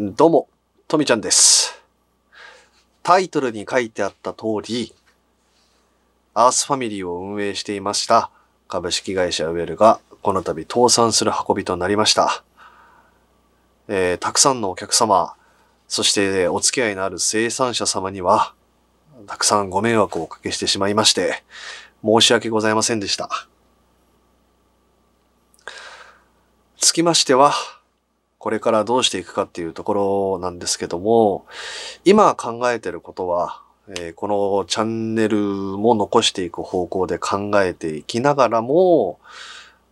どうも、とみちゃんです。タイトルに書いてあった通り、アースファミリーを運営していました株式会社ウェルがこの度倒産する運びとなりました。えー、たくさんのお客様、そしてお付き合いのある生産者様には、たくさんご迷惑をおかけしてしまいまして、申し訳ございませんでした。つきましては、これからどうしていくかっていうところなんですけども、今考えてることは、えー、このチャンネルも残していく方向で考えていきながらも、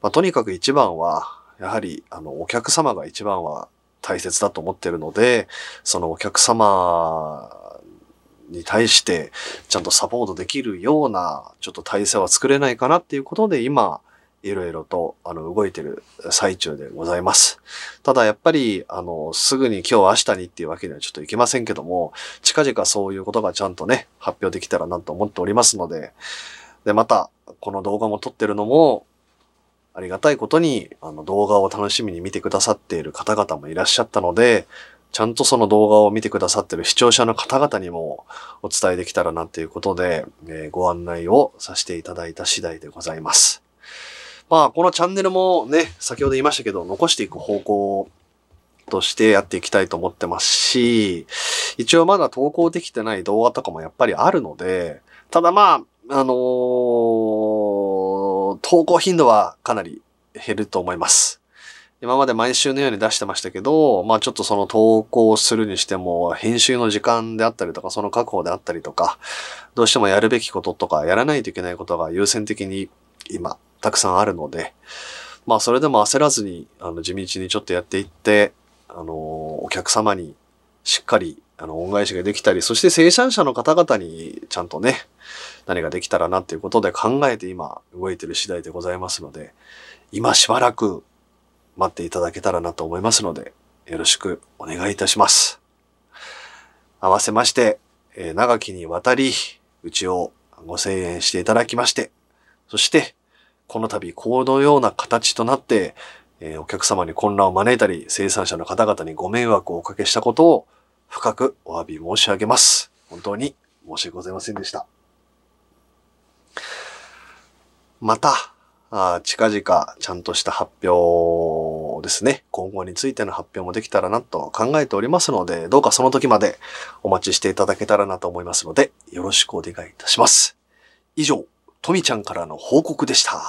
まあ、とにかく一番は、やはり、あの、お客様が一番は大切だと思ってるので、そのお客様に対してちゃんとサポートできるようなちょっと体制は作れないかなっていうことで今いろいろと、あの、動いてる最中でございます。ただやっぱり、あの、すぐに今日明日にっていうわけにはちょっといけませんけども、近々そういうことがちゃんとね、発表できたらなと思っておりますので、で、また、この動画も撮ってるのも、ありがたいことに、あの、動画を楽しみに見てくださっている方々もいらっしゃったので、ちゃんとその動画を見てくださってる視聴者の方々にもお伝えできたらなということで、えー、ご案内をさせていただいた次第でございます。まあ、このチャンネルもね、先ほど言いましたけど、残していく方向としてやっていきたいと思ってますし、一応まだ投稿できてない動画とかもやっぱりあるので、ただまあ、あのー、投稿頻度はかなり減ると思います。今まで毎週のように出してましたけど、まあちょっとその投稿するにしても、編集の時間であったりとか、その確保であったりとか、どうしてもやるべきこととか、やらないといけないことが優先的に今たくさんあるので、まあそれでも焦らずに、あの、地道にちょっとやっていって、あの、お客様にしっかり、あの、恩返しができたり、そして生産者の方々にちゃんとね、何ができたらなっていうことで考えて今動いてる次第でございますので、今しばらく待っていただけたらなと思いますので、よろしくお願いいたします。合わせまして、えー、長きにわたり、うちをご声援していただきまして、そして、この度このような形となって、えー、お客様に混乱を招いたり、生産者の方々にご迷惑をおかけしたことを深くお詫び申し上げます。本当に申し訳ございませんでした。また、あ近々ちゃんとした発表ですね。今後についての発表もできたらなと考えておりますので、どうかその時までお待ちしていただけたらなと思いますので、よろしくお願いいたします。以上。とみちゃんからの報告でした。